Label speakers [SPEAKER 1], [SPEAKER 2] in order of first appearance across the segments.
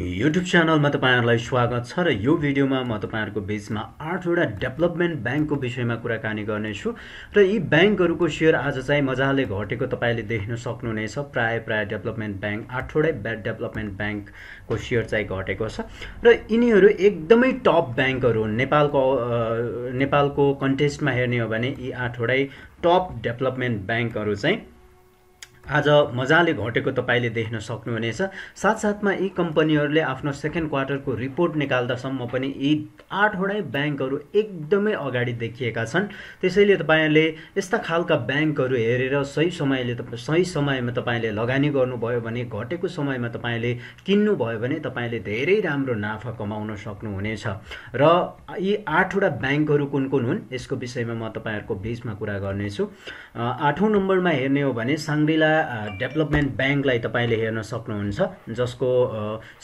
[SPEAKER 1] YouTube च्यानलमा तपाईँहरूलाई स्वागत छ र यो भिडियोमा म तपाईँहरूको बिचमा आठवटा डेभलपमेन्ट ब्याङ्कको विषयमा कुराकानी गर्नेछु र यी ब्याङ्कहरूको सेयर आज चाहिँ मजाले घटेको तपाईँले देख्न सक्नुहुनेछ प्राय प्राय डेभलपमेन्ट ब्याङ्क आठवटै डेभलपमेन्ट ब्याङ्कको सेयर चाहिँ घटेको छ र यिनीहरू एकदमै टप ब्याङ्कहरू नेपालको नेपालको कन्टेस्टमा हेर्ने हो भने यी आठवटै टप डेभलपमेन्ट ब्याङ्कहरू चाहिँ आज मजाले घटेको तपाईँले देख्न सक्नुहुनेछ साथसाथमा यी कम्पनीहरूले आफ्नो सेकेन्ड क्वार्टरको रिपोर्ट निकाल्दासम्म पनि यी आठवटै ब्याङ्कहरू एकदमै अगाडि देखिएका छन् त्यसैले तपाईँले यस्ता खालका ब्याङ्कहरू हेरेर सही समयले सही समयमा तपाईँले लगानी गर्नुभयो भने घटेको समयमा तपाईँले किन्नुभयो भने तपाईँले धेरै राम्रो नाफा कमाउन सक्नुहुनेछ र यी आठवटा ब्याङ्कहरू कुन कुन हुन् यसको विषयमा म तपाईँहरूको बिचमा कुरा गर्नेछु आठौँ नम्बरमा हेर्ने हो भने साङ्ग्रिला डेभलपमेन्ट ब्याङ्कलाई तपाईँले हेर्न सक्नुहुन्छ जसको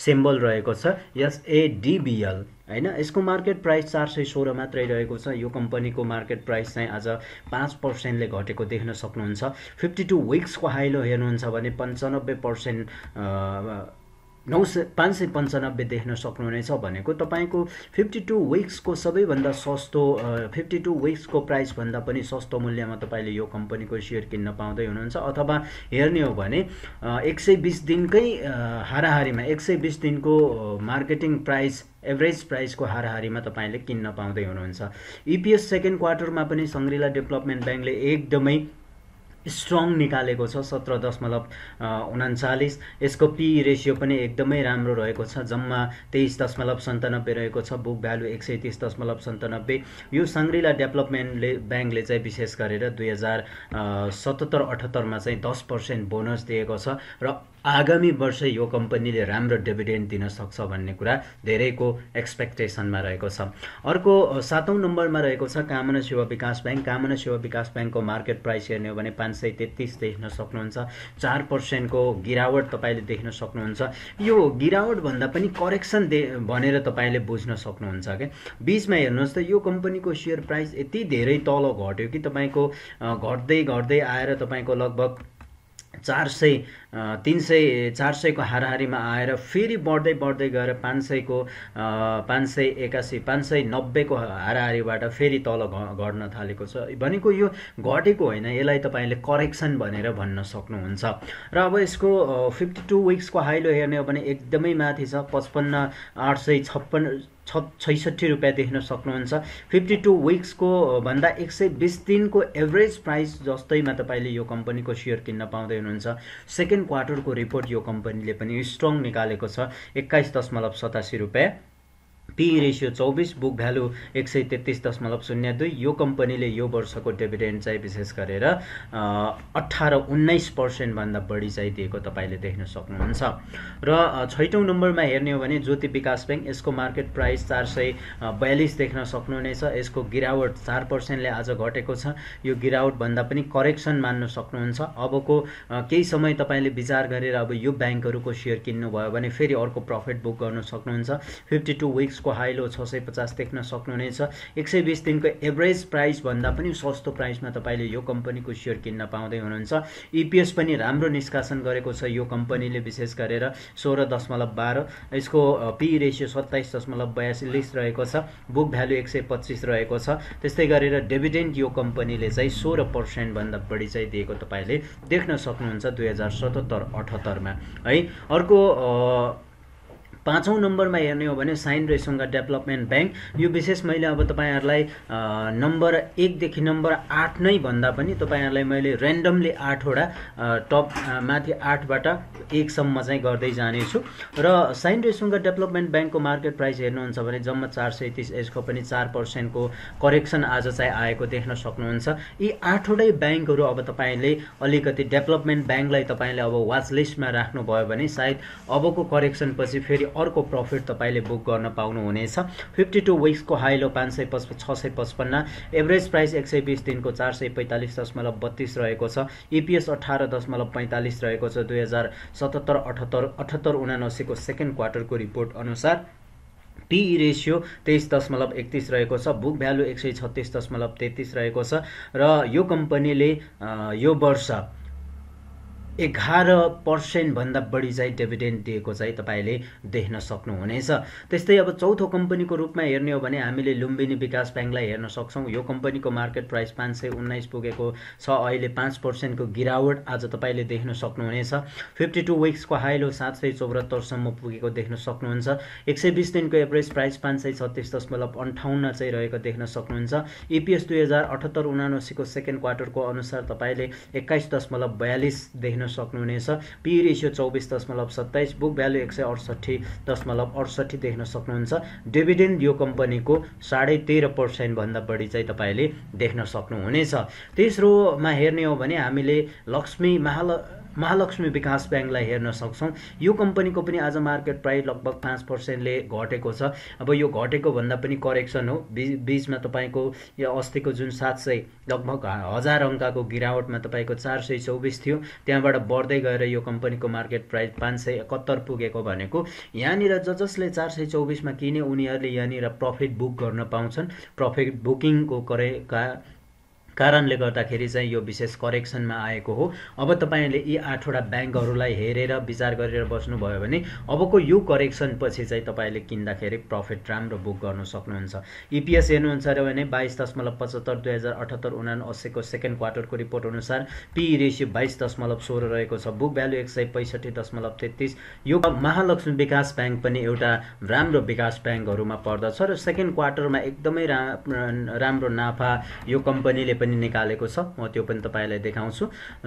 [SPEAKER 1] सिम्बल रहेको छ एसएडिबिएल होइन यसको मार्केट प्राइस चार सय सोह्र मात्रै रहेको छ यो कम्पनीको मार्केट प्राइस चाहिँ आज पाँच पर्सेन्टले घटेको देख्न सक्नुहुन्छ फिफ्टी टू विक्सको हाइलो हेर्नुहुन्छ भने पन्चानब्बे पर्सेन्ट नौ सय पाँच सय पन्चानब्बे देख्न सक्नुहुनेछ भनेको तपाईँको फिफ्टी टू विक्सको सबैभन्दा सस्तो फिफ्टी टू विक्सको प्राइसभन्दा पनि सस्तो मूल्यमा तपाईँले यो कम्पनीको सेयर किन्न पाउँदै हुनुहुन्छ अथवा हेर्ने हो भने एक सय बिस दिनकै हाराहारीमा एक सय बिस दिनको मार्केटिङ प्राइस एभरेज प्राइसको हाराहारीमा तपाईँले किन्न पाउँदै हुनुहुन्छ इपिएस सेकेन्ड क्वार्टरमा पनि सङ्ग्रिला डेभलपमेन्ट ब्याङ्कले एकदमै स्ट्रङ निकालेको छ सत्र दशमलव उन्चालिस यसको पी रेसियो पनि एकदमै राम्रो रहेको छ जम्मा तेइस दशमलव सन्तानब्बे रहेको छ बुक भ्यालु एक सय तिस दशमलव सन्तानब्बे यो साङ्ग्रिला डेभलपमेन्टले ब्याङ्कले चाहिँ विशेष गरेर दुई हजार सतहत्तर अठहत्तरमा चाहिँ दस पर्सेन्ट बोनस दिएको छ र आगामी वर्ष यो कम्पनीले राम्रो डिभिडेन्ड दिन सक्छ भन्ने कुरा धेरैको एक्सपेक्टेसनमा रहेको छ अर्को सातौँ नम्बरमा रहेको छ कामना सेवा विकास ब्याङ्क कामना सेवा विकास ब्याङ्कको मार्केट प्राइस हेर्ने हो भने पाँच सय तेत्तिस देख्न सक्नुहुन्छ चार पर्सेन्टको गिरावट तपाईँले देख्न सक्नुहुन्छ यो गिरावटभन्दा पनि करेक्सन दे भनेर तपाईँले बुझ्न सक्नुहुन्छ क्या बिचमा हेर्नुहोस् त यो कम्पनीको सेयर प्राइस यति धेरै तल घट्यो कि तपाईँको घट्दै घट्दै आएर तपाईँको लगभग चार सय तिन सय चार सयको हाराहारीमा आएर फेरि बढ्दै बढ्दै गएर पाँच सयको पाँच सय एकासी पाँच सय नब्बेको हाराहारीबाट फेरि तल घट्न थालेको छ भनेको यो घटेको होइन यसलाई तपाईँले करेक्सन भनेर भन्न सक्नुहुन्छ र अब यसको फिफ्टी टू विक्सको हाइलो हेर्ने हो भने एकदमै माथि छ पचपन्न आठ सय छप्पन्न छ छैसठी रुपियाँ देख्न सक्नुहुन्छ फिफ्टी टू विक्सको भन्दा एक सय बिस दिनको एभरेज प्राइस जस्तैमा तपाईँले यो कम्पनीको सेयर किन्न पाउँदै हुनुहुन्छ सेकेन्ड क्वार्टरको रिपोर्ट यो कम्पनीले पनि स्ट्रङ निकालेको छ एक्काइस दशमलव सतासी रुपियाँ पी रेसियो चौबिस बुक भ्यालु एक सय तेत्तिस दशमलव शून्य दुई यो कम्पनीले यो वर्षको डेभिडेन्ड चाहिँ विशेष गरेर अठार उन्नाइस पर्सेन्टभन्दा बढी चाहिँ दिएको तपाईँले देख्न सक्नुहुन्छ र छैटौँ नम्बरमा हेर्ने हो भने ज्योति विकास ब्याङ्क यसको मार्केट प्राइस चार सय बयालिस देख्न सक्नुहुनेछ यसको गिरावट चार पर्सेन्टले आज घटेको छ यो गिरावटभन्दा पनि करेक्सन मान्न सक्नुहुन्छ अबको केही समय तपाईँले विचार गरेर अब यो ब्याङ्कहरूको सेयर किन्नुभयो भने फेरि अर्को प्रफिट बुक गर्न सक्नुहुन्छ फिफ्टी टू विक्स यसको हाइलो छ सय पचास देख्न सक्नुहुनेछ एक सय बिस दिनको एभरेज प्राइसभन्दा पनि सस्तो प्राइसमा तपाईँले यो कम्पनीको सेयर किन्न पाउँदै हुनुहुन्छ इपिएस पनि राम्रो निष्कासन गरेको छ यो कम्पनीले विशेष गरेर सोह्र दशमलव बाह्र यसको पी रेसियो सत्ताइस दशमलव बयासिलिस रहेको छ बुक भ्यालु एक सय पच्चिस रहेको छ त्यस्तै गरेर डेभिडेन्ट यो कम्पनीले चाहिँ सोह्र पर्सेन्टभन्दा बढी चाहिँ दिएको तपाईँले देख्न सक्नुहुन्छ दुई हजार सतहत्तर अठहत्तरमा है अर्को पाँचौँ नम्बरमा हेर्ने हो भने साइन रेसुङ्गा डेभलपमेन्ट ब्याङ्क यो विशेष मैले अब तपाईँहरूलाई नम्बर एकदेखि नम्बर आठ नै भन्दा पनि तपाईँहरूलाई मैले रेन्डमली आठवटा टप माथि आठबाट एकसम्म चाहिँ गर्दै जानेछु र साइन रेसुङ्गा डेभलपमेन्ट ब्याङ्कको मार्केट प्राइस हेर्नुहुन्छ भने जम्मा चार सय तिस यसको पनि चार पर्सेन्टको करेक्सन आज चाहिँ आएको देख्न सक्नुहुन्छ यी आठवटै ब्याङ्कहरू अब तपाईँले अलिकति डेभलपमेन्ट ब्याङ्कलाई तपाईँले अब वाच लिस्टमा राख्नुभयो भने सायद अबको करेक्सनपछि फेरि अर्को प्रफिट तपाईँले बुक गर्न पाउनुहुनेछ फिफ्टी टू विक्सको हाइलो पाँच सय पच छ सय पचपन्न एभरेज प्राइस एक सय बिस दिनको चार सय पैँतालिस दशमलव बत्तिस रहेको छ इपिएस e अठार दशमलव पैँतालिस रहेको छ दुई हजार सतहत्तर अठहत्तर अठहत्तर उनासीको सेकेन्ड क्वार्टरको रिपोर्ट अनुसार पिई रेसियो e तेइस दशमलव एकतिस रहेको छ बुक भ्यालु एक सय छत्तिस दशमलव तेत्तिस रहेको छ र यो कम्पनीले यो वर्ष एघार पर्सेन्टभन्दा बढी चाहिँ डिभिडेन्ड दिएको चाहिँ तपाईँले देख्न सक्नुहुनेछ त्यस्तै अब चौथो कम्पनीको रूपमा हेर्ने हो भने हामीले लुम्बिनी विकास ब्याङ्कलाई हेर्न सक्छौँ यो कम्पनीको मार्केट प्राइस पाँच सय उन्नाइस पुगेको छ अहिले पाँच पर्सेन्टको गिरावट आज तपाईँले देख्न सक्नुहुनेछ फिफ्टी टू विक्सको हाइलो सात सय चौरात्तरसम्म पुगेको देख्न सक्नुहुन्छ एक सय बिस दिनको एभरेज प्राइस पाँच सय छत्तिस दशमलव अन्ठाउन्न चाहिँ रहेको देख्न सक्नुहुन्छ इपिएस e दुई हजार अठहत्तर उनासीको सेकेन्ड क्वार्टरको अनुसार तपाईँले एक्काइस दशमलव बयालिस देख्न सक्नुहुनेछ पी रेसियो चौबिस दशमलव सत्ताइस बुक भ्यालु एक सय अडसट्ठी दशमलव अडसट्ठी देख्न सक्नुहुन्छ डिभिडेन्ड यो कम्पनीको साढे तेह्र पर्सेन्टभन्दा बढी चाहिँ तपाईँले देख्न सक्नुहुनेछ तेस्रोमा हेर्ने हो भने हामीले लक्ष्मी महाल महालक्ष्मी विकास ब्याङ्कलाई हेर्न सक्छौँ यो कम्पनीको पनि आज मार्केट प्राइस लगभग पाँच पर्सेन्टले घटेको छ अब यो घटेको भन्दा पनि करेक्सन हो बि बिचमा तपाईँको यो अस्तिको जुन सात सय लगभग हजार अङ्काको गिरावटमा तपाईँको चार सय चौबिस थियो त्यहाँबाट बढ्दै गएर यो कम्पनीको मार्केट प्राइस पाँच सय एकहत्तर पुगेको भनेको यहाँनिर ज जसले चार सय चौबिसमा किने उनीहरूले यहाँनिर प्रफिट बुक गर्न पाउँछन् प्रफिट बुकिङको करेका कारणले गर्दाखेरि चाहिँ यो विशेष करेक्सनमा आएको हो अब तपाईँले यी आठवटा ब्याङ्कहरूलाई हेरेर विचार गरेर बस्नुभयो भने अबको यो करेक्सन पछि चाहिँ तपाईँले किन्दाखेरि प्रफिट राम्रो बुक गर्न सक्नुहुन्छ इपिएस e हेर्नुहुन्छ अरे भने बाइस दशमलव पचहत्तर दुई हजार अठहत्तर उना अस्सीको सेकेन्ड क्वार्टरको रिपोर्ट अनुसार पी रेसियो e बाइस दशमलव सोह्र रहेको छ बुक भ्यालु एक सय पैँसठी दशमलव तेत्तिस यो महालक्ष्मी विकास ब्याङ्क पनि एउटा राम्रो विकास ब्याङ्कहरूमा पर्दछ र सेकेन्ड क्वार्टरमा एकदमै राम्रो नाफा यो कम्पनीले पनि निकालेको छ म त्यो पनि तपाईँलाई देखाउँछु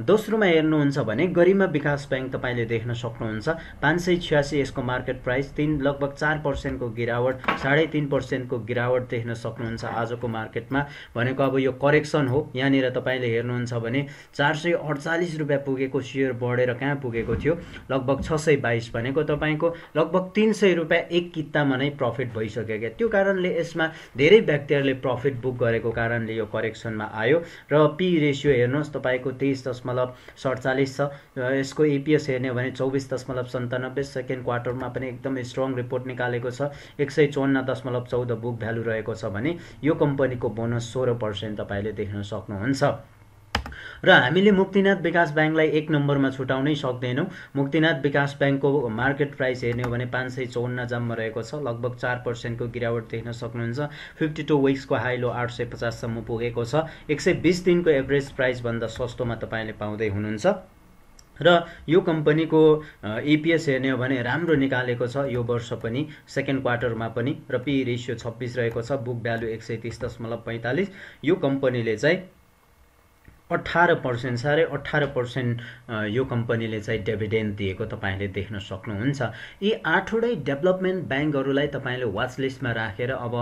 [SPEAKER 1] दोस्रोमा हेर्नुहुन्छ भने गरिमा विकास ब्याङ्क तपाईँले देख्न सक्नुहुन्छ पाँच सय छ्यासी यसको मार्केट प्राइस तिन लगभग चार पर्सेन्टको गिरावट साढे तिन पर्सेन्टको गिरावट देख्न सक्नुहुन्छ आजको मार्केटमा भनेको अब यो करेक्सन हो यहाँनिर तपाईँले हेर्नुहुन्छ भने चार सय अडचालिस रुपियाँ पुगेको सेयर बढेर कहाँ पुगेको थियो लगभग छ सय बाइस भनेको तपाईँको लगभग तिन सय रुपियाँ एक कितामा नै प्रफिट भइसक्यो क्या त्यो कारणले यसमा धेरै व्यक्तिहरूले प्रफिट बुक गरेको कारणले यो करेक्सनमा आयो आयो र पी रेसियो हेर्नुहोस् तपाईँको तेइस दशमलव सडचालिस छ यसको एपिएस हेर्ने भने चौबिस दशमलव सन्तानब्बे सेकेन्ड क्वार्टरमा पनि एकदम स्ट्रङ रिपोर्ट निकालेको छ एक सय चौन्न दशमलव चौध बुक भ्यालु रहेको छ भने यो कम्पनीको बोनस सोह्र पर्सेन्ट तपाईँले देख्न सक्नुहुन्छ र हामीले मुक्तिनाथ विकास ब्याङ्कलाई एक नम्बरमा छुटाउनै सक्दैनौँ मुक्तिनाथ विकास ब्याङ्कको मार्केट प्राइस हेर्ने हो भने पाँच सय चौन्न जम्मा रहेको छ लगभग चार पर्सेन्टको गिरावट देख्न सक्नुहुन्छ फिफ्टी टू विक्सको हाइलो आठ सय पचाससम्म पुगेको छ एक सय बिस दिनको एभरेज प्राइसभन्दा सस्तोमा तपाईँले पाउँदै हुनुहुन्छ र यो कम्पनीको इपिएस e हेर्ने हो भने राम्रो निकालेको छ यो वर्ष पनि सेकेन्ड क्वार्टरमा पनि र पी रेसियो e छब्बिस रहेको छ बुक भ्यालु एक सय तिस दशमलव पैँतालिस यो कम्पनीले चाहिँ अठार पर्सेन्ट साढे अठार पर्सेन्ट यो कम्पनीले चाहिँ डेभिडेन्ड दिएको तपाईँले देख्न सक्नुहुन्छ यी आठवटै डेभलपमेन्ट ब्याङ्कहरूलाई तपाईँले वाच लिस्टमा राखेर अब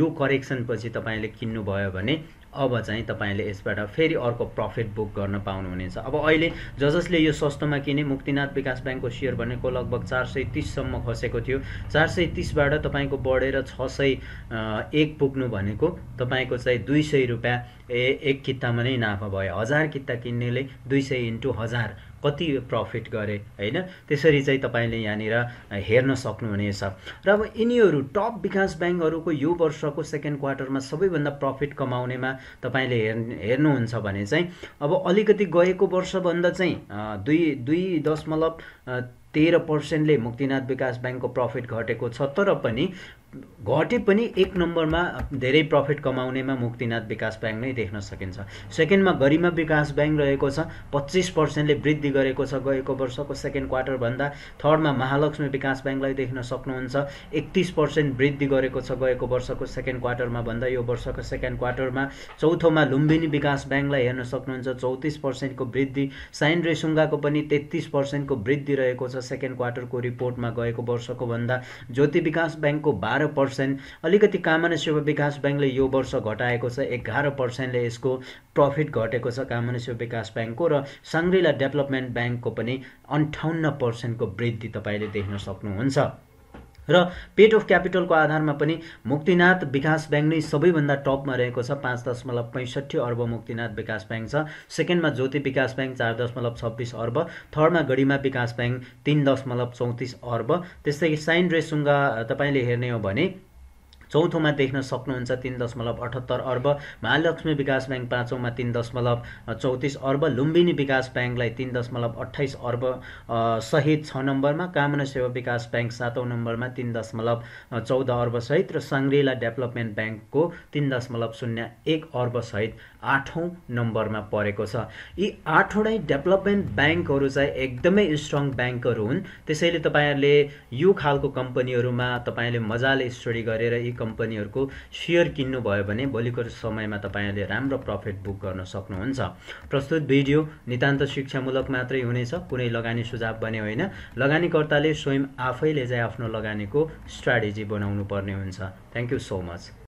[SPEAKER 1] यो करेक्सनपछि तपाईँले किन्नुभयो भने अब चाहिँ तपाईँले यसबाट फेरि अर्को प्रफिट बुक गर्न पाउनुहुनेछ अब अहिले ज जसले यो सस्तोमा किने मुक्तिनाथ विकास ब्याङ्कको सेयर भनेको लगभग चार सय तिससम्म खसेको थियो चार सय तिसबाट तपाईँको बढेर छ सय एक पुग्नु भनेको तपाईँको चाहिँ दुई सय रुपियाँ ए एक कितामा नै नाफा भयो हजार किता किन्नेले दुई सय इन्टु हजार कति प्रफिट गरे होइन त्यसरी चाहिँ तपाईँले यहाँनिर हेर्न सक्नुहुनेछ र अब यिनीहरू टप विकास ब्याङ्कहरूको यो वर्षको सेकेन्ड क्वार्टरमा सबैभन्दा प्रफिट कमाउनेमा तपाईँले हेर् हेर्नुहुन्छ भने चाहिँ अब अलिकति गएको वर्षभन्दा चाहिँ दुई दुई दशमलव तेह्र पर्सेन्टले मुक्तिनाथ विकास ब्याङ्कको प्रफिट घटेको छ तर पनि घटे पनि एक नम्बरमा धेरै प्रफिट कमाउनेमा मुक्तिनाथ विकास ब्याङ्क नै देख्न सकिन्छ सेकेन्डमा गरिमा विकास ब्याङ्क रहेको छ पच्चिस पर्सेन्टले वृद्धि गरेको छ गएको वर्षको सेकेन्ड क्वार्टरभन्दा थर्डमा महालक्ष्मी विकास ब्याङ्कलाई देख्न सक्नुहुन्छ एकतिस पर्सेन्ट वृद्धि गरेको छ गएको वर्षको सेकेन्ड क्वार्टरमा भन्दा यो वर्षको सेकेन्ड क्वार्टरमा चौथोमा लुम्बिनी विकास ब्याङ्कलाई हेर्न सक्नुहुन्छ चौतिस पर्सेन्टको वृद्धि साइन रेसुङ्गाको पनि तेत्तिस पर्सेन्टको वृद्धि रहेको छ सेकेन्ड क्वार्टरको रिपोर्टमा गएको वर्षको भन्दा ज्योति विकास ब्याङ्कको बाह्र एघार पर्सेन्ट अलिकति कामन सेवा विकास ब्याङ्कले यो वर्ष घटाएको छ एघार पर्सेन्टले यसको प्रफिट घटेको छ कामन सेवा विकास ब्याङ्कको र साङ्ग्रिला डेभलपमेन्ट ब्याङ्कको पनि अन्ठाउन्न पर्सेन्टको वृद्धि तपाईँले देख्न सक्नुहुन्छ र पेट अफ क्यापिटलको आधारमा पनि मुक्तिनाथ विकास ब्याङ्क नै सबैभन्दा टपमा रहेको छ पाँच दशमलव पैँसठी अर्ब मुक्तिनाथ विकास ब्याङ्क छ सेकेन्डमा ज्योति विकास ब्याङ्क चार दशमलव छब्बिस अर्ब थर्डमा गरिमा विकास ब्याङ्क तिन दशमलव चौतिस अर्ब त्यस्तै साइन रेसुङ्गा तपाईँले हेर्ने हो भने चौथोमा देख्न सक्नुहुन्छ तिन दशमलव अठहत्तर अर्ब महालक्ष्मी विकास ब्याङ्क पाँचौँमा तिन दशमलव चौतिस अर्ब लुम्बिनी विकास ब्याङ्कलाई तिन दशमलव अठाइस अर्ब सहित छ नम्बरमा कामना सेवा विकास ब्याङ्क सातौँ नम्बरमा तिन दशमलव चौध अर्बसहित र साङ्ग्रेला डेभलपमेन्ट ब्याङ्कको तिन दशमलव शून्य एक अर्बसहित आठौँ नम्बरमा परेको छ यी आठवटै डेभलपमेन्ट ब्याङ्कहरू चाहिँ एकदमै स्ट्रङ ब्याङ्कहरू हुन् त्यसैले तपाईँहरूले यो खालको कम्पनीहरूमा तपाईँले मजाले स्टडी गरेर यी कम्पनीहरूको सेयर किन्नुभयो भने भोलिको समयमा तपाईँहरूले राम्रो प्रफिट बुक गर्न सक्नुहुन्छ प्रस्तुत भिडियो नितान्त शिक्षामूलक मात्रै हुनेछ कुनै लगानी सुझाव भने होइन लगानीकर्ताले स्वयं आफैले चाहिँ आफ्नो लगानीको स्ट्राटेजी बनाउनु पर्ने हुन्छ थ्याङ्क यू सो मच